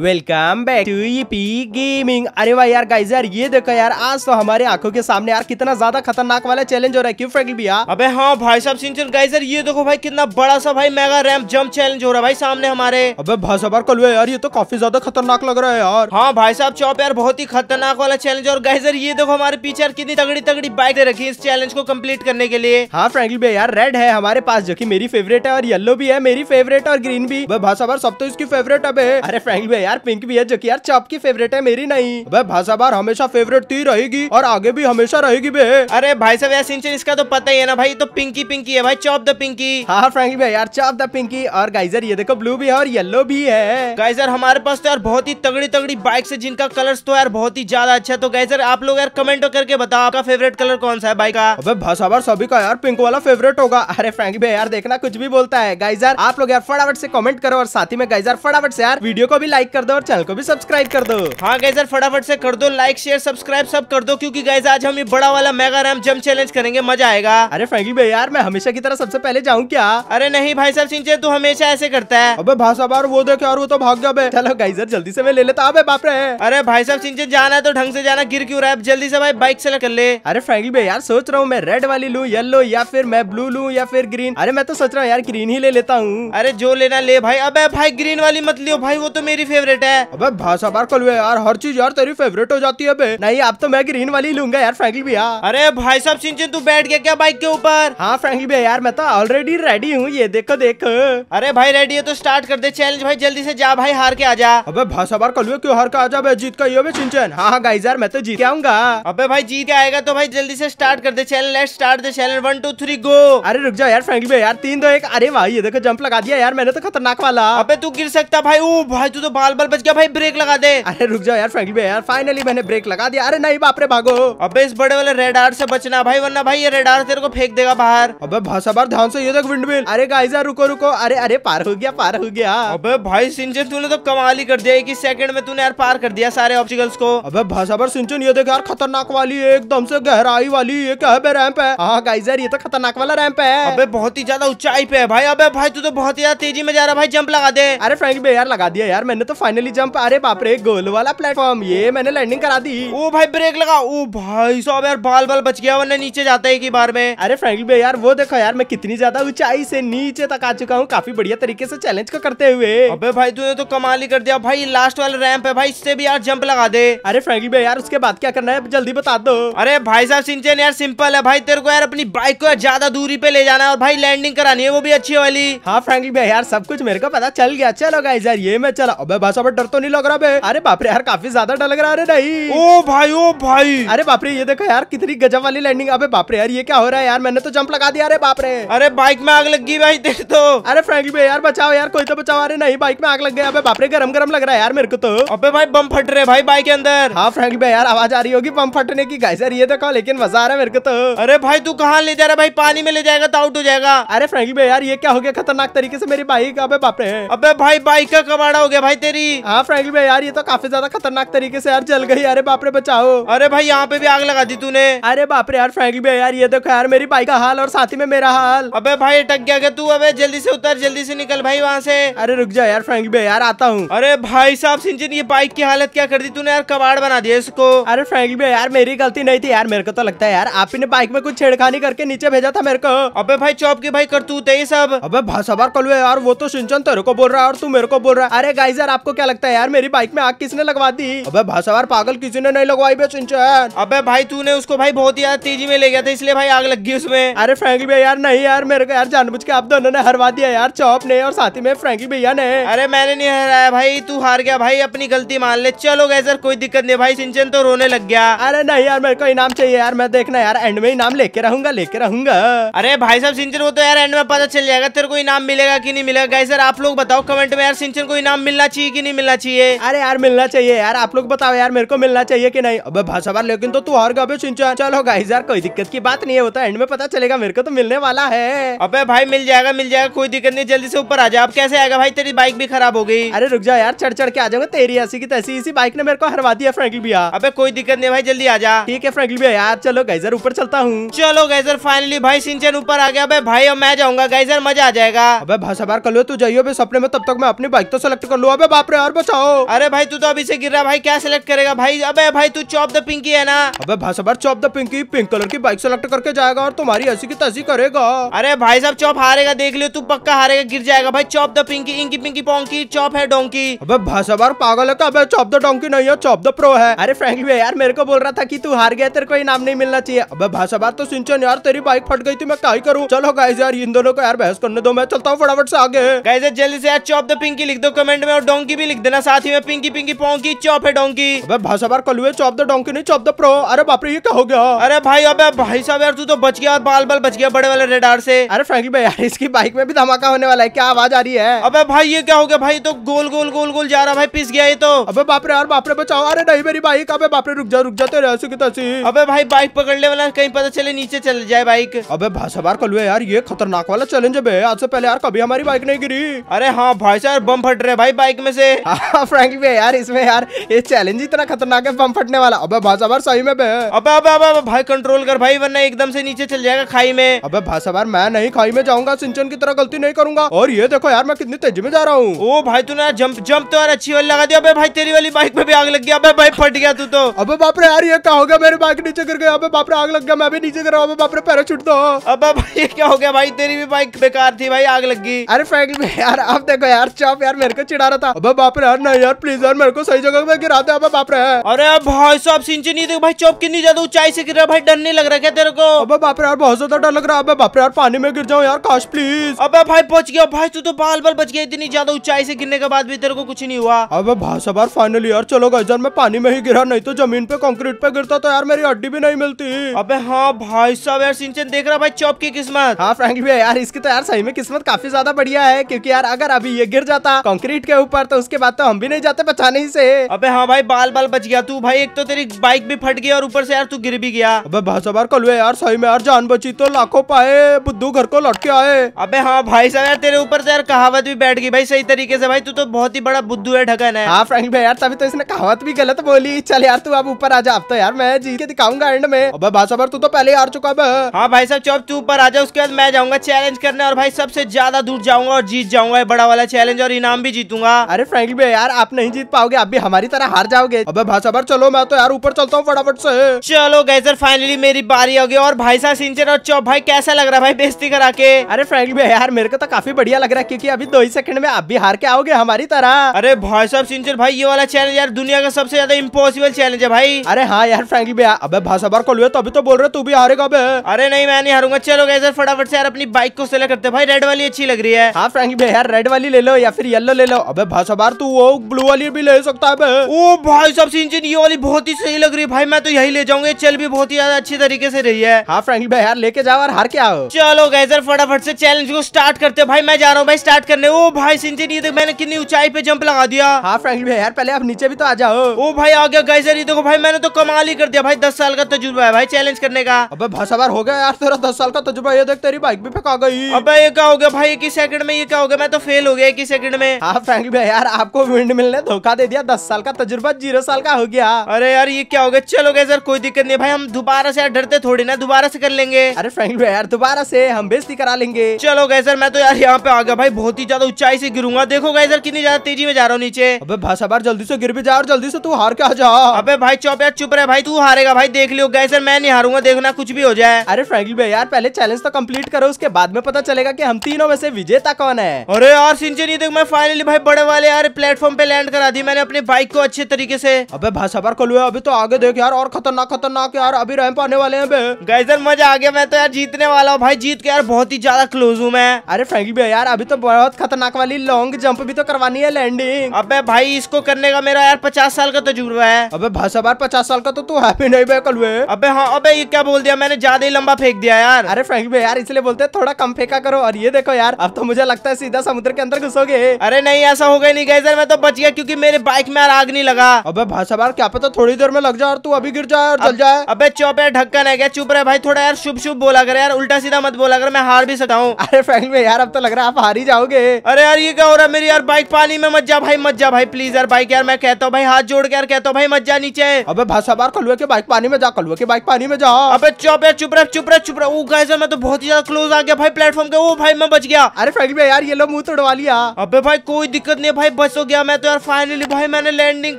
Welcome back to EP gaming अरे वाह यार गाइस यार ये देखो यार आज तो हमारे आंखों के सामने यार कितना ज्यादा खतरनाक वाला चैलेंज हो रहा है क्यों फ्रेंकल भैया अबे हाँ भाई साहब सिंचन गाइस यार ये देखो भाई कितना बड़ा सा भाई मेगा रैम जंप चैलेंज हो रहा है भाई सामने हमारे अबे भाई साहब कल यार ये तो काफी ज्यादा खतरनाक लग रहा है यार हाँ भाई साहब चौप यार बहुत ही खतरनाक वाला चैलेंज और गाइजर ये देखो हमारे पीछे यार कितनी तगड़ी तगड़ी बाइक दे रखी है इस चैलेंज को कम्प्लीट करने के लिए हाँ फ्रेंकल भैया यार रेड है हमारे पास जो की मेरी फेवरेट है और येलो भी है मेरी फेवरेट और ग्रीन भी भाई साहब सब तो इसकी फेवरेट अब अरे फ्रेंकल भैया यार पिंक भी है जो कि यार चॉप की फेवरेट है मेरी नहीं भाई भाषा बार हमेशा फेवरेट थी रहेगी और आगे भी हमेशा रहेगी बे अरे भाई साहब यार सिंचन इसका तो पता ही है ना भाई तो पिंकी पिंकी है भाई चॉप द पिंकी हाँ फ्रेंकी भाई यार चॉप द पिंकी और गाइजर ये देखो ब्लू भी है और येलो भी है गाइजर हमारे पास तो यार बहुत ही तगड़ी तगड़ी बाइक है जिनका कलर तो यार बहुत ही ज्यादा अच्छा तो गाइजर आप लोग यार कमेंट तो करके बताओ आपका फेवरेट कलर कौन सा है भाई का भाषा भाषावर सभी का यार पिंक वाला फेवरेट होगा अरे फ्रेंकी भाई यार देखना कुछ भी बोलता है गाइजर आप लोग यार फटाफट से कमेंट करो और साथ ही में गाइजर फटाफट से यार वीडियो को भी लाइक कर दो और चैनल को भी सब्सक्राइब कर दो हाँ गैजर फटाफट से कर दो लाइक शेयर सब्सक्राइब सब कर दो क्योंकि गैज आज हम ये बड़ा वाला मेगा रैम जम चैलेंज करेंगे मजा आएगा अरे फ्रेंकली भाई यार मैं हमेशा की तरह सबसे पहले जाऊँ क्या अरे नहीं भाई साहब सिंचे तू हमेशा ऐसे करता है अब भाई साहब वो देखे और वो तो भाग गया चलो गाइजर जल्दी से मैं ले लेता अबे बाप रे अरे भाई साहब सिंचे जाना है तो ढंग से जाना गिर क्यों रहा है जल्दी से भाई बाइक से कर ले अरे फ्रेंकली भाई यार सोच रहा हूँ मैं रेड वाली लू येलो या फिर मैं ब्लू लू या फिर ग्रीन अरे मैं तो सोच रहा हूँ यार ग्रीन ही ले लेता हूँ अरे जो लेना ले भाई अब भाई ग्रीन वाली मत लियो भाई वो तो मेरी फेवरेट फेवरेट है अबे भाषा बार कल यार हर चीज यार तेरी फेवरेट हो जाती है अबे नहीं आप तो मैं ग्रीन वाली लूंगा यार फ्रेंकली भैया अरे भाई साहब सिंचन तू बैठ गया क्या बाइक के ऊपर हाँ फ्रेंकली भैया यार मैं तो ऑलरेडी रेडी हूँ ये देखो देखो अरे भाई रेडी है तो स्टार्ट कर दे चैलेंज भाई जल्दी से जा भाई हार के आ जा अबे भाषा बार कल क्यों हार के आ जा जीत का ये सिंचन हाँ हाँ गाइज यार मैं तो जीत आऊंगा अब भाई जीत के आएगा तो भाई जल्दी से स्टार्ट कर दे चैनल स्टार्ट दे channel one two three go अरे रुक जाओ यार फ्रेंकली भैया यार तीन दो एक अरे भाई ये देखो जंप लगा दिया यार मैंने तो खतरनाक वाला अबे तू गिर सकता भाई ओ भाई तू तो बाल लाल बल्ब बच गया भाई ब्रेक लगा दे अरे रुक जाओ यार फ्रेंकली भाई यार फाइनली मैंने ब्रेक लगा दिया अरे नहीं बापरे भागो अबे इस बड़े वाले रेडार से बचना भाई वरना भाई ये रेडार तेरे को फेंक देगा बाहर अबे भाषा बार ध्यान से ये देख विंडमिल अरे गाइजा रुको रुको अरे अरे पार हो गया पार हो गया अब भाई सिंचन तूने तो कमाल ही कर दिया एक सेकंड में तूने यार पार कर दिया सारे ऑब्स्टिकल्स को अब भाषा बार सिंचन ये देख यार खतरनाक वाली एकदम से गहराई वाली ये क्या है रैंप है हाँ गाइजर ये तो खतरनाक वाला रैंप है अब बहुत ही ज्यादा ऊंचाई पे है भाई अब भाई तू तो बहुत ही ज्यादा तेजी में जा रहा है भाई जंप लगा दे अरे फ्रेंक भाई यार लगा दिया यार मैंने तो फाइनली जंप अरे बाप रे गोल वाला प्लेटफॉर्म ये मैंने लैंडिंग करा दी ओ भाई ब्रेक लगा ओ भाई सो यार बाल बाल बच गया वरना नीचे जाता है एक ही बार में अरे फ्रेंकली भाई यार वो देखो यार मैं कितनी ज्यादा ऊंचाई से नीचे तक आ चुका हूँ काफी बढ़िया तरीके से चैलेंज को करते हुए अबे भाई तूने तो कमाल ही कर दिया भाई लास्ट वाला रैंप है भाई इससे भी यार जंप लगा दे अरे फ्रेंकली भाई यार उसके बाद क्या करना है जल्दी बता दो अरे भाई साहब सिंचन यार सिंपल है भाई तेरे को यार अपनी बाइक को ज्यादा दूरी पे ले जाना है और भाई लैंडिंग करानी है वो भी अच्छी वाली हाँ फ्रेंकली भाई यार सब कुछ मेरे को पता चल गया चलो गाइस यार ये मैं चला अब खासा बट डर तो नहीं लग रहा बे अरे बापरे यार काफी ज्यादा डर लग रहा अरे नहीं ओ भाई ओ भाई अरे बापरे ये देखो यार कितनी गजब वाली लैंडिंग अबे बापरे यार ये क्या हो रहा है यार मैंने तो जंप लगा दिया अरे बापरे अरे बाइक में आग लग गई भाई देख तो अरे फ्रेंकली भाई यार बचाओ यार कोई तो बचाओ अरे नहीं बाइक में आग लग गई अबे बापरे गरम गरम लग रहा है यार मेरे को तो अबे भाई बम फट रहे भाई बाइक के अंदर हाँ फ्रेंकली भाई यार आवाज आ रही होगी बम फटने की गाय सर ये देखो लेकिन मजा आ रहा है मेरे को तो अरे भाई तू कहा ले जा रहा भाई पानी में ले जाएगा तो आउट हो जाएगा अरे फ्रेंकली भाई यार ये क्या हो गया खतरनाक तरीके से मेरी बाइक अबे बापरे अबे भाई बाइक का कबाड़ा हो गया भाई तेरी भी हाँ फ्रेंकलिन भाई यार ये तो काफी ज्यादा खतरनाक तरीके से यार जल गई अरे बापरे बचाओ अरे भाई यहाँ पे भी आग लगा दी तूने अरे बापरे यार फ्रेंकलिन भाई यार ये देखो यार मेरी बाइक का हाल और साथ ही में मेरा हाल अब भाई अटक गया तू अब जल्दी से उतर जल्दी से निकल भाई वहाँ से अरे रुक जाओ यार फ्रेंकलिन भाई यार आता हूँ अरे भाई साहब सिंचन ये बाइक की हालत क्या कर दी तूने यार कबाड़ बना दिया इसको अरे फ्रेंकलिन भाई यार मेरी गलती नहीं थी यार मेरे को तो लगता है यार आप ने बाइक में कुछ छेड़खानी करके नीचे भेजा था मेरे को अबे भाई चौप की भाई करतूत है ये सब अबे भाई सबर कल यार वो तो सिंचन तेरे को बोल रहा है और तू मेरे को बोल रहा है अरे गाइजर आपको आपको क्या लगता है यार मेरी बाइक में आग किसने लगवा दी अबे भाषावार पागल किसी ने नहीं लगवाई बे सिंचन अबे भाई तूने उसको भाई बहुत ही तेजी में ले गया था इसलिए भाई आग लग गई उसमें अरे फ्रेंकी भैया यार नहीं यार मेरे को यार जानबूझ के आप दोनों ने हरवा दिया यार चौप ने और साथ ही में फ्रेंकी भैया ने अरे मैंने नहीं हराया भाई तू हार गया भाई अपनी गलती मान ले चलो गए सर कोई दिक्कत नहीं भाई सिंचन तो रोने लग गया अरे नहीं यार मेरे को इनाम चाहिए यार मैं देखना यार एंड में इनाम लेके रहूंगा लेके रहूंगा अरे भाई साहब सिंचन वो तो यार एंड में पता चल जाएगा तेरे को इनाम मिलेगा की नहीं मिलेगा गाय सर आप लोग बताओ कमेंट में यार सिंचन को इनाम मिलना चाहिए कि नहीं मिलना चाहिए अरे यार मिलना चाहिए यार आप लोग बताओ यार मेरे को मिलना चाहिए की नहीं अब भाषा लेकिन तो तू और गए चलो गाइस यार कोई दिक्कत की बात नहीं है होता तो एंड में पता चलेगा मेरे को तो मिलने वाला है अब भाई मिल जाएगा मिल जाएगा कोई दिक्कत नहीं जल्दी से ऊपर आ जाए अब कैसे आएगा भाई तेरी बाइक भी खराब हो गई अरे रुक जा यार चढ़ चढ़ के आ जाओगे तेरी ऐसी की तैसी इसी बाइक ने मेरे को हरवा दिया फ्रेंकली भैया अबे कोई दिक्कत नहीं भाई जल्दी आ जा ठीक है फ्रेंकली भैया यार चलो गाइजर ऊपर चलता हूँ चलो गाइजर फाइनली भाई सिंचन ऊपर आ गया अबे भाई अब मैं जाऊंगा गाइजर मजा आ जाएगा अबे भाषा बार कर लो तू जाइयो सपने में तब तक मैं अपनी बाइक तो सेलेक्ट कर लू अबे बाप रे और बचाओ अरे भाई तू तो अभी से गिर रहा भाई क्या सिलेक्ट करेगा भाई अबे भाई तू चॉप द पिंकी है ना अबे भाई chop the pinky pink colour की बाइक सेलेक्ट करके जाएगा और तुम्हारी ऐसी की तसी करेगा अरे भाई साहब चॉप हारेगा देख लियो तू पक्का हारेगा गिर जाएगा भाई chop the pinky inky pinky ponky chop है डोंकी अबे भाई साहब पागल है तो अबे चॉप द डोंकी नहीं है चॉप द प्रो है अरे फ्रेंकली भाई यार मेरे को बोल रहा था की तू हार गया तेरे को इनाम नहीं मिलना चाहिए अब भाई साहब तो सिंचन यार तेरी बाइक फट गई थी मैं क्या ही करूँ चलो गाइज यार इन दोनों को यार बहस करने दो मैं चलता हूँ फटाफट से आगे गाइज जल्दी से यार चॉप द पिंकी लिख दो कमेंट में और डोंकी पिंकी भी लिख देना साथ ही में पिंकी पिंकी पोंकी चौपे डोंकी अब भाई साहब कलुए चौप द डोंकी नहीं चौप द प्रो अरे बाप रे ये क्या हो गया अरे भाई अब भाई साहब यार तू तो बच गया बाल बाल बच गया बड़े वाले रेडार से अरे फ्रेंकी भाई यार इसकी बाइक में भी धमाका होने वाला है क्या आवाज आ रही है अब भाई ये क्या हो गया भाई तो गोल गोल गोल गोल जा रहा भाई पिस गया ये तो अब बाप रे यार बाप रे बचाओ अरे नहीं मेरी बाइक अब बाप रे रुक जा रुक जाते ऐसे की तसी अब भाई बाइक पकड़ने वाला कहीं पता चले नीचे चल जाए बाइक अब भाई साहब कलुए यार ये खतरनाक वाला चैलेंज है आज से पहले यार कभी हमारी बाइक नहीं गिरी अरे हाँ भाई साहब बम फट रहे भाई बाइक में से से हाँ फ्रैंकली भाई यार इसमें यार ये चैलेंज इतना खतरनाक है बम फटने वाला अबे भाषा बार सही में बे अबे अबे अबे भाई कंट्रोल कर भाई वरना एकदम से नीचे चल जाएगा खाई में अबे भाषा बार मैं नहीं खाई में जाऊंगा सिंचन की तरह गलती नहीं करूंगा और ये देखो यार मैं कितनी तेजी में जा रहा हूँ ओ भाई तू तूने जंप जंप तो यार अच्छी वाली लगा दी अबे भाई तेरी वाली बाइक में भी आग लग गया अबे भाई फट गया तू तो अबे बाप रे यार ये क्या हो गया मेरी बाइक नीचे गिर गया अबे बाप रे आग लग गया मैं भी नीचे गिर रहा हूँ बाप रे पैराशूट दो अबे भाई क्या हो गया भाई तेरी भी बाइक बेकार थी भाई आग लग गई अरे फ्रैंकली यार अब देखो यार चौप यार मेरे को चिड़ा रहा था अबे अबे हाँ, बाप रे नहीं यार प्लीज यार मेरे को सही जगह में गिरा दे अबे बाप रे अरे भाई साहब सिंच नहीं देख भाई चौप कितनी ज्यादा ऊंचाई से गिर रहा भाई डर नहीं लग रहा क्या तेरे को अबे बाप रे यार बहुत ज्यादा डर लग रहा है अबे बाप रे यार पानी में गिर जाऊं यार काश प्लीज अबे भाई बच गया भाई तू तो बाल बाल बच गया इतनी ज्यादा ऊंचाई से गिरने के बाद भी तेरे को कुछ नहीं हुआ अब भाई साहब यार फाइनली यार चलो गजर मैं पानी में ही गिरा नहीं तो जमीन पे कॉन्क्रीट पे गिरता तो यार मेरी हड्डी भी नहीं मिलती अब हाँ भाई साहब यार सिंचन देख रहा भाई चौप की किस्मत हाँ फ्रेंकली यार इसकी तो यार सही में किस्मत काफी ज्यादा बढ़िया है क्यूँकी यार अगर अभी ये गिर जाता कॉन्क्रीट के ऊपर तो उसके बाद तो हम भी नहीं जाते बचाने ही से अबे हाँ भाई बाल बाल बच गया तू भाई एक तो तेरी बाइक भी फट गई और ऊपर से यार तू गिर भी गया अबे भाषा बार कल यार सही में यार जान बची तो लाखों पाए बुद्धू घर को लौट के आए अबे हाँ भाई साहब यार तेरे ऊपर से यार कहावत भी बैठ गई भाई सही तरीके से भाई तू तो बहुत ही बड़ा बुद्धू है ढकन है हाँ फ्रैंक भाई यार तभी तो इसने कहावत भी गलत बोली चल यार तू अब ऊपर आ जा अब तो यार मैं जीत के दिखाऊंगा एंड में अबे भाषा बार तू तो पहले हार चुका हाँ भाई साहब चौब तू ऊपर आ जा उसके बाद मैं जाऊंगा चैलेंज करने और भाई सबसे ज्यादा दूर जाऊंगा और जीत जाऊंगा बड़ा वाला चैलेंज और इनाम भी जीतूंगा अरे फ्रैंक में यार आप नहीं जीत पाओगे आप भी हमारी तरह हार जाओगे अब भाषा भर चलो मैं तो यार ऊपर चलता हूँ फटाफट से चलो गए सर फाइनली मेरी बारी आ गई और भाई साहब सिंचर और चौप भाई कैसा लग रहा है भाई बेजती करा के अरे फ्रैंक में यार मेरे को तो काफी बढ़िया लग रहा है क्यूँकी अभी दो ही सेकंड में आप भी हार के आओगे हमारी तरह अरे भाई साहब सिंचर भाई ये वाला चैलेंज यार दुनिया का सबसे ज्यादा इम्पोसिबल चैलेंज है भाई अरे हाँ यार फ्रैंकली भैया अब भाषा बार खोलू तभी तो, तो बोल रहे तू भी हारेगा अरे नहीं मैं नहीं हारूंगा चलो गए सर फटाफट से यार अपनी बाइक को सेलेक्ट करते भाई रेड वाली अच्छी लग रही है हाँ फ्रैंकली भाई यार रेड वाली ले लो या फिर येलो ले लो अब भाषा बार तू वो ब्लू वाली भी ले सकता है ओ भाई सब सिंचन ये वाली बहुत ही सही लग रही है भाई मैं तो यही ले जाऊंगा चल भी बहुत ही ज्यादा अच्छी तरीके से रही है हाँ फ्रेंड भाई यार लेके जाओ और हार क्या हो चलो गए फटाफट से चैलेंज को स्टार्ट करते भाई मैं जा रहा हूँ भाई स्टार्ट करने ओ भाई सिंचन ये देख मैंने कितनी ऊंचाई पे जंप लगा दिया हाँ फ्रेंकली भाई यार पहले आप नीचे भी तो आ जाओ ओ भाई आ गया गैजर ये देखो भाई मैंने तो कमाल ही कर दिया भाई दस साल का तजुर्बा है भाई चैलेंज करने का अब भाषा बार हो गया यार तेरा दस साल का तजुर्बा ये देख तेरी बाइक भी फेंका गई अब ये क्या हो गया भाई एक ही सेकंड में ये क्या हो गया मैं तो फेल हो गया एक ही सेकंड में हाँ फ्रेंकली भाई यार यार आपको विंड मिलने ने धोखा दे दिया दस साल का तजुर्बा जीरो साल का हो गया अरे यार ये क्या हो गया चलो गए सर कोई दिक्कत नहीं भाई हम दोबारा से यार डरते थोड़ी ना दोबारा से कर लेंगे अरे फ्रेंड यार दोबारा से हम बेस्ती करा लेंगे चलो गए सर मैं तो यार यहाँ पे आ गया भाई बहुत ही ज्यादा ऊंचाई से गिरूंगा देखो गए सर कितनी ज्यादा तेजी में जा रहा हूँ नीचे अबे भाषा बार जल्दी से गिर भी जा और जल्दी से तू हार के जा अबे भाई चौप यार चुप रहे भाई तू हारेगा भाई देख लियो गए सर मैं नहीं हारूंगा देखना कुछ भी हो जाए अरे फ्रेंकली भाई यार पहले चैलेंज तो कम्प्लीट करो उसके बाद में पता चलेगा की हम तीनों में से विजेता कौन है अरे यार सिंचन ये देख मैं फाइनली भाई बड़े वाले यार प्लेटफॉर्म पे लैंड करा दी मैंने अपनी बाइक को अच्छे तरीके से अबे भाषा पर खुलू अभी तो आगे देख यार और खतरनाक खतरनाक यार अभी रैंप आने वाले हैं गैजर मजा आ गया मैं तो यार जीतने वाला हूँ भाई जीत के यार बहुत ही ज्यादा क्लोज हूँ मैं अरे फ्रेंकी भैया यार अभी तो बहुत खतरनाक वाली लॉन्ग जंप भी तो करवानी है लैंडिंग अब भाई इसको करने का मेरा यार पचास साल का तजुर्बा है अब भाषा बार पचास साल का तो तू हैप्पी नहीं भाई कल अबे हाँ अबे ये क्या बोल दिया मैंने ज्यादा ही लंबा फेंक दिया यार अरे फ्रेंक भैया यार इसलिए बोलते थोड़ा कम फेंका करो और ये देखो यार अब तो मुझे लगता है सीधा समुद्र के अंदर घुसोगे अरे नहीं ऐसा होगा नहीं नहीं गए सर मैं तो बच गया क्योंकि मेरे बाइक में यार आग नहीं लगा अबे भाई साहब यार क्या पता थोड़ी देर में लग जाए तू अभी गिर जाए और जल जाए अबे चौप यार ढक्कन है क्या चुप रहे भाई थोड़ा यार शुभ शुभ बोला कर यार उल्टा सीधा मत बोला कर मैं हार भी सकता हूँ अरे फ्रेंड में यार अब तो लग रहा है आप हार ही जाओगे अरे यार ये क्या हो रहा है मेरी यार बाइक पानी में मत जा भाई मत जा भाई प्लीज यार बाइक यार मैं कहता हूँ भाई हाथ जोड़ के यार कहता हूँ भाई मत जा नीचे अब भाई साहब यार के बाइक पानी में जा कलुआ के बाइक पानी में जाओ अब चौप यार चुप रहे चुप रहे चुप रहे मैं तो बहुत ही ज्यादा क्लोज आ गया भाई प्लेटफॉर्म के वो भाई मैं बच गया अरे फ्रेंड में यार ये लो मुंह तोड़वा लिया अबे भाई कोई दिक्कत नहीं भाई बस हो तो गया मैं तो यार फाइनली भाई मैंने लैंडिंग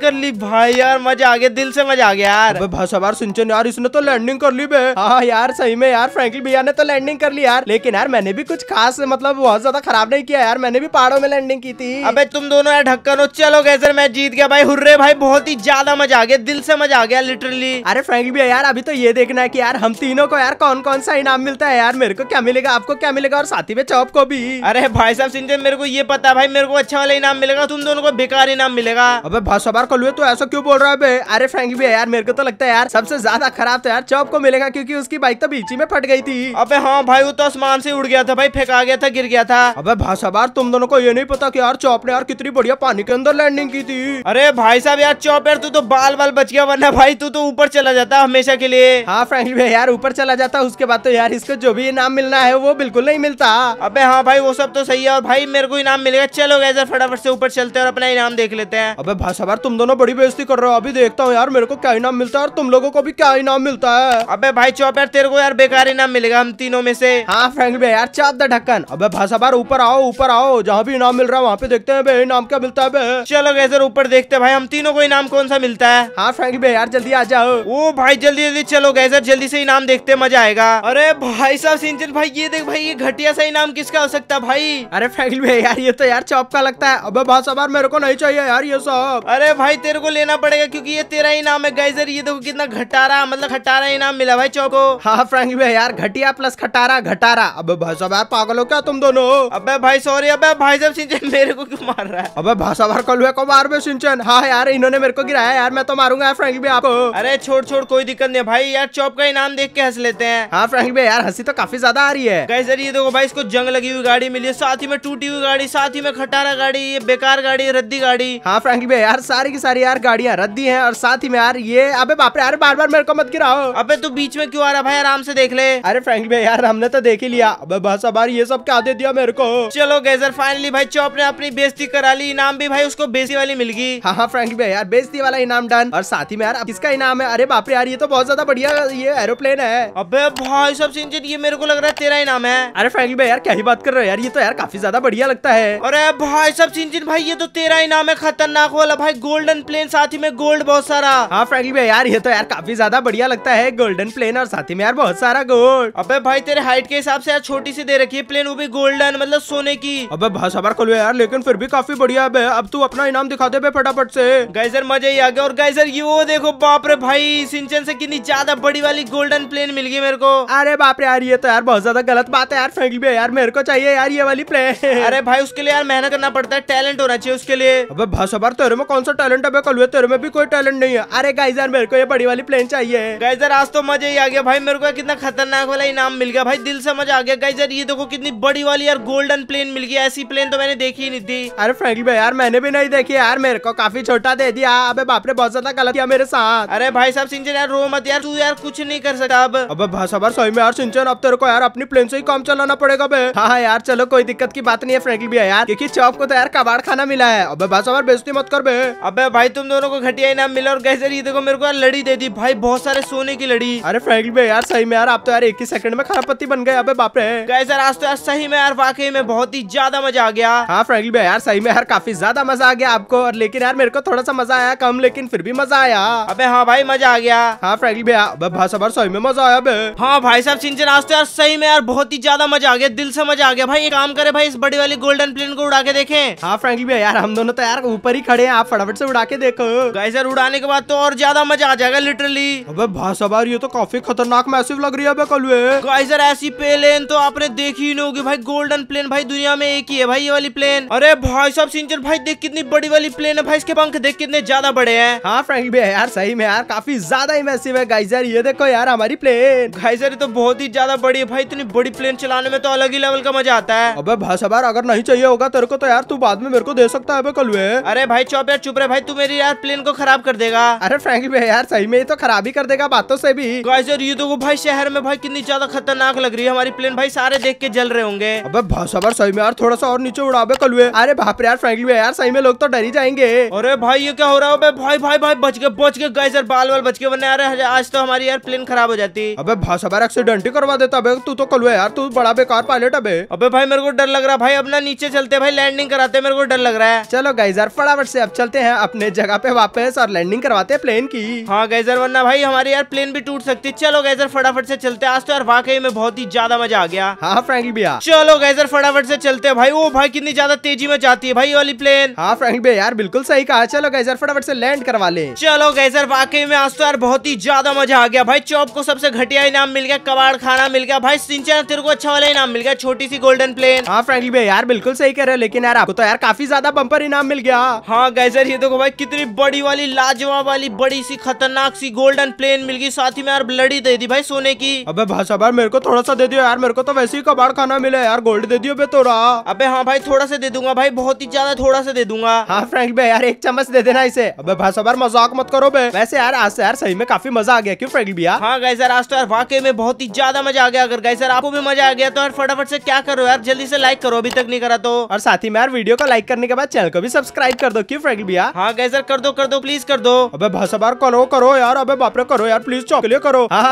कर ली भाई यार मजा आ गया दिल से मजा आ गया यार भाई सवार सिंचन यार इसने तो लैंडिंग कर ली भाई हाँ यार सही में यार फ्रेंकली भैया ने तो लैंडिंग कर ली यार लेकिन यार मैंने भी कुछ खास मतलब बहुत ज्यादा खराब नहीं किया यार मैंने भी पहाड़ों में लैंडिंग की थी अबे तुम दोनों यार ढक्कन हो चलो गैसर मैं जीत गया भाई हुर्रे भाई बहुत ही ज्यादा मजा आ गया दिल से मजा आ गया लिटरली अरे फ्रेंकली भैया यार अभी तो ये देखना है की यार हम तीनों को यार कौन कौन सा इनाम मिलता है यार मेरे को क्या मिलेगा आपको क्या मिलेगा और साथी में चौप को भी अरे भाई साहब सिंचन मेरे को ये पता भाई मेरे को अच्छा वाला इनाम मिलेगा वरना तुम दोनों को बेकार इनाम मिलेगा अबे को लुए तो ऐसा क्यों बोल रहा है बे? अरे फ्रैंकी भी है यार मेरे को तो लगता है यार सबसे ज्यादा खराब था तो यार चौप को मिलेगा क्योंकि उसकी बाइक तो बीच में फट गई थी अबे हाँ भाई वो तो आसमान से उड़ गया था भाई फेंका गया था गिर गया था अबे भाषाबार तुम दोनों को ये नहीं पता की यार चौप ने यार कितनी बढ़िया पानी के अंदर लैंडिंग की थी अरे भाई साहब यार चौप यार तू तो बाल बाल बच गया वरना भाई तू तो ऊपर चला जाता हमेशा के लिए हाँ फ्रैंकी भी यार ऊपर चला जाता उसके बाद तो यार इसको जो भी इनाम मिलना है वो बिल्कुल नहीं मिलता अबे हाँ भाई वो सब तो सही है और भाई मेरे को इनाम मिलेगा चलो गए फटाफट से ऊपर चलते हैं और अपना इनाम देख लेते हैं अबे भाई साहब तुम दोनों बड़ी बेइज्जती कर रहे हो अभी देखता हूँ यार मेरे को क्या इनाम मिलता है और तुम लोगों को भी क्या इनाम मिलता है अबे भाई चौप यार तेरे को यार बेकार इनाम मिलेगा हम तीनों में से हाँ फ्रेंड भाई यार चाप द ढक्कन अब भाई साहब ऊपर आओ ऊपर आओ जहाँ भी इनाम मिल रहा है वहाँ पे देखते हैं भाई इनाम क्या मिलता है चलो गए सर ऊपर देखते भाई हम तीनों को इनाम कौन सा मिलता है हाँ फ्रेंड भाई यार जल्दी आ जाओ वो भाई जल्दी जल्दी चलो गए सर जल्दी से इनाम देखते मजा आएगा अरे भाई साहब सिंचन भाई ये देख भाई ये घटिया सा इनाम किसका हो सकता है भाई अरे फ्रेंड भाई यार ये तो यार चौप का लगता है अब भाई सवार मेरे को नहीं चाहिए यार ये सब अरे भाई तेरे को लेना पड़ेगा क्योंकि ये तेरा इनाम है गाइजर ये देखो कितना घटारा मतलब खटारा इनाम मिला भाई चौको हाँ फ्रेंक भाई यार घटिया प्लस खटारा घटारा अब भाई सब यार पागल हो क्या तुम दोनों अब भाई सॉरी अब भाई साहब सिंचन मेरे को क्यों मार रहा है अब भाई कल हुआ को मार में सिंचन हाँ यार इन्होंने मेरे को गिराया यार मैं तो मारूंगा यार फ्रेंक भाई आपको अरे छोड़ छोड़ कोई दिक्कत नहीं भाई यार चौप का इनाम देख के हंस लेते हैं हाँ फ्रेंक भाई यार हंसी तो काफी ज्यादा आ रही है गाइजर ये देखो भाई इसको जंग लगी हुई गाड़ी मिली है साथ ही में टूटी हुई गाड़ी साथ ही में खटारा गाड़ी ये बेकार बेकार गाड़ी रद्दी गाड़ी हाँ फ्रेंकी भाई यार सारी की सारी यार गाड़ियाँ रद्दी है और साथ ही में यार ये अबे बाप रे यार बार बार मेरे को मत गिराओ अबे तू बीच में क्यों आ रहा भाई आराम से देख ले अरे फ्रेंकी भाई यार हमने तो देख ही लिया अब बस अब ये सब क्या दे दिया मेरे को चलो गैजर फाइनली भाई चौप ने अपनी बेजती करा ली इनाम भी भाई उसको बेजती वाली मिल गई हाँ हाँ फ्रेंकी भाई यार बेजती वाला इनाम डन और साथ ही में यार किसका इनाम है अरे बापरे यार ये तो बहुत ज्यादा बढ़िया ये एरोप्लेन है अब भाई सब सिंह ये मेरे को लग रहा है तेरा इनाम है अरे फ्रेंकी भाई यार क्या ही बात कर रहे हो यार ये तो यार काफी ज्यादा बढ़िया लगता है अरे भाई सब सिंह भाई ये तो तेरा इनाम है खतरनाक वाला भाई गोल्डन प्लेन साथ ही में गोल्ड बहुत सारा हाँ फ्रेंकली भाई यार ये तो यार काफी ज्यादा बढ़िया लगता है गोल्डन प्लेन और साथ ही में यार बहुत सारा गोल्ड अबे भाई तेरे हाइट के हिसाब से यार छोटी सी दे रखी है प्लेन वो भी गोल्डन मतलब सोने की अब बहुत सबर खोलो यार लेकिन फिर भी काफी बढ़िया है अब तू अपना इनाम दिखा दे फटाफट से गाइजर मजा ही आ गया और गाइजर ये वो देखो बाप रे भाई सिंचन से कितनी ज्यादा बड़ी वाली गोल्डन प्लेन मिल गई मेरे को अरे बाप रे यार ये तो यार बहुत ज्यादा गलत बात है यार फ्रेंकली भाई यार मेरे को चाहिए यार ये वाली प्लेन अरे भाई उसके लिए यार मेहनत करना पड़ता है टैलेंट होना चाहिए उसके लिए अब भाषा बार तेरे में कौन सा टैलेंट है कल तेरे में भी कोई टैलेंट नहीं है अरे गाइजर मेरे को ये बड़ी वाली प्लेन चाहिए गाइजर आज तो मजा ही आ गया भाई मेरे को कितना खतरनाक वाला इनाम मिल गया भाई दिल से मजा आ गया गाइजर ये देखो कितनी बड़ी वाली यार गोल्डन प्लेन मिल गई ऐसी प्लेन तो मैंने देखी नहीं थी अरे फ्रेंकली भाई यार मैंने भी नहीं देखी यार मेरे को काफी छोटा दे दिया अब बाप ने बहुत ज्यादा गलत किया मेरे साथ अरे भाई साहब सिंचन यार रो मत यार तू यार कुछ नहीं कर सकता अब अब भाई साहब सही में यार सिंचन अब तेरे को यार अपनी प्लेन से ही काम चलाना पड़ेगा हाँ, हाँ यार चलो कोई दिक्कत की बात नहीं है फ्रेंकली भैया यार क्योंकि चौक को तो यार कबाड़ खा खाना मिला है अबे भाई साहब बेजती मत कर बे अबे भाई तुम दोनों को घटिया इनाम मिला और कैसे ये देखो मेरे को यार लड़ी दे दी भाई बहुत सारे सोने की लड़ी अरे फ्रेंकली भाई यार सही में यार आप तो यार एक ही सेकंड में पत्ती बन गए अबे बाप रे गाइस यार आज तो यार सही में यार वाकई में बहुत ही ज्यादा मजा आ गया हाँ फ्रेंकली भाई यार सही में यार काफी ज्यादा मजा आ गया आपको और लेकिन यार मेरे को थोड़ा सा मजा आया कम लेकिन फिर भी मजा आया अब हाँ भाई मजा आ गया हाँ फ्रेंकली भैया हाँ, भाई साहब सही में मजा आया हाँ भाई साहब सिंचन आज तो यार सही में यार बहुत ही ज्यादा मजा आ गया दिल से मजा आ गया भाई ये काम करे भाई इस बड़ी वाली गोल्डन प्लेन को उड़ा के देखे हाँ फ्रेंक करीब है यार हम दोनों तो यार ऊपर ही खड़े हैं आप फटाफट से उड़ा के देखो गाइस यार उड़ाने के बाद तो और ज्यादा मजा आ जाएगा लिटरली अबे भाई साहब यार ये तो काफी खतरनाक मैसिव लग रही है कलवे गाइस यार ऐसी प्लेन तो आपने देखी ही नहीं होगी भाई गोल्डन प्लेन भाई दुनिया में एक ही है भाई ये वाली प्लेन अरे भाई साहब सिंचन भाई देख कितनी बड़ी वाली प्लेन है भाई इसके पंख देख कितने ज्यादा बड़े हैं हाँ फ्रेंड भी है यार सही में यार काफी ज्यादा ही मैसिव है गाइस यार ये देखो यार हमारी प्लेन गाइस यार तो बहुत ही ज्यादा बड़ी है भाई इतनी बड़ी प्लेन चलाने में तो अलग ही लेवल का मजा आता है अबे भाई साहब अगर नहीं चाहिए होगा तेरे को तो यार तू बाद में मेरे को दे सकता है कल अरे भाई चौप यार चुप रहे भाई तू मेरी यार प्लेन को खराब कर देगा अरे फ्रेंकी भाई यार सही में ये तो खराब ही कर देगा बातों से भी गाइस ये तो भाई शहर में भाई कितनी ज्यादा खतरनाक लग रही है हमारी प्लेन भाई सारे देख के जल रहे होंगे अबे सबर सही में यार थोड़ा सा और नीचे उड़ाबे कलुए अरे बाप रे यार भाई यार सही में लोग तो डर ही जाएंगे अरे भाई ये क्या हो रहा है भाई भाई भाई बच के बच के गाइस बाल बाल बच के बने यार आज तो हमारी यार प्लेन खराब हो जाती अब भाषा बार एक्सीडेंट ही करवा देता अभी तू तो कलुए यार तू बड़ा बेकार पायलट अबे अबे भाई मेरे को डर लग रहा भाई अपना नीचे चलते भाई लैंडिंग कराते मेरे को डर लग रहा है चलो गाइजर फटाफट से अब चलते हैं अपने जगह पे वापस और लैंडिंग करवाते हैं प्लेन की हाँ गाइजर वरना भाई हमारे यार प्लेन भी टूट सकती चलो गाइजर फटाफट से चलते आज तो यार वाकई में बहुत ही ज्यादा मजा आ गया हाँ फ्रेंक भैया चलो गाइजर फटाफट से चलते हैं भाई वो भाई कितनी ज्यादा तेजी में जाती है भाई वाली प्लेन हाँ फ्रेंक भैया यार बिल्कुल सही कहा चलो गाइजर फटाफट से लैंड करवा ले चलो गाइजर वाकई में आज तो यार बहुत ही ज्यादा मजा आ गया भाई चौप को सबसे घटिया इनाम मिल गया कबाड़ खाना मिल गया भाई सिंचन तेरे को अच्छा वाला इनाम मिल गया छोटी सी गोल्डन प्लेन हाँ फ्रेंक भैया यार बिल्कुल सही कह रहे हो लेकिन यार आपको तो यार काफी ज्यादा बम्पर इनाम मिल गया हाँ गैसर ये देखो भाई कितनी बड़ी वाली लाजवाब वाली बड़ी सी खतरनाक सी गोल्डन प्लेन मिल गई साथ ही में यार ब्लडी दे दी भाई सोने की अब भाई साहब मेरे को थोड़ा सा दे दियो यार मेरे को तो वैसे ही कबाड़ खाना मिला यार गोल्ड दे दियो थोड़ा अब हाँ भाई थोड़ा सा दे दूंगा भाई बहुत ही ज्यादा थोड़ा सा दे दूंगा हाँ फ्रैंक भाई यार एक चम्मच दे देना इसे अब भाई साहब मजाक मत करो भाई वैसे यार आज तो यार सही में काफी मजा आ गया क्यों फ्रैंक भैया हाँ गैस यार आज तो यार वाकई में बहुत ही ज्यादा मजा आ गया अगर गैस यार आपको भी मजा आ गया तो यार फटाफट से क्या करो यार जल्दी से लाइक करो अभी तक नहीं करा तो और साथ ही में यार वीडियो को लाइक करने करने के बाद चैनल को भी सब्सक्राइब कर दो क्यों फ्रेंड भैया हाँ गाय सर कर दो कर दो प्लीज कर दो अबे भाषा बार करो करो यार अबे रे करो यार प्लीज चौक लिए करो हाँ हाँ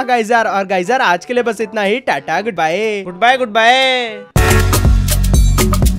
और गाइज आज के लिए बस इतना ही tata good bye good bye good bye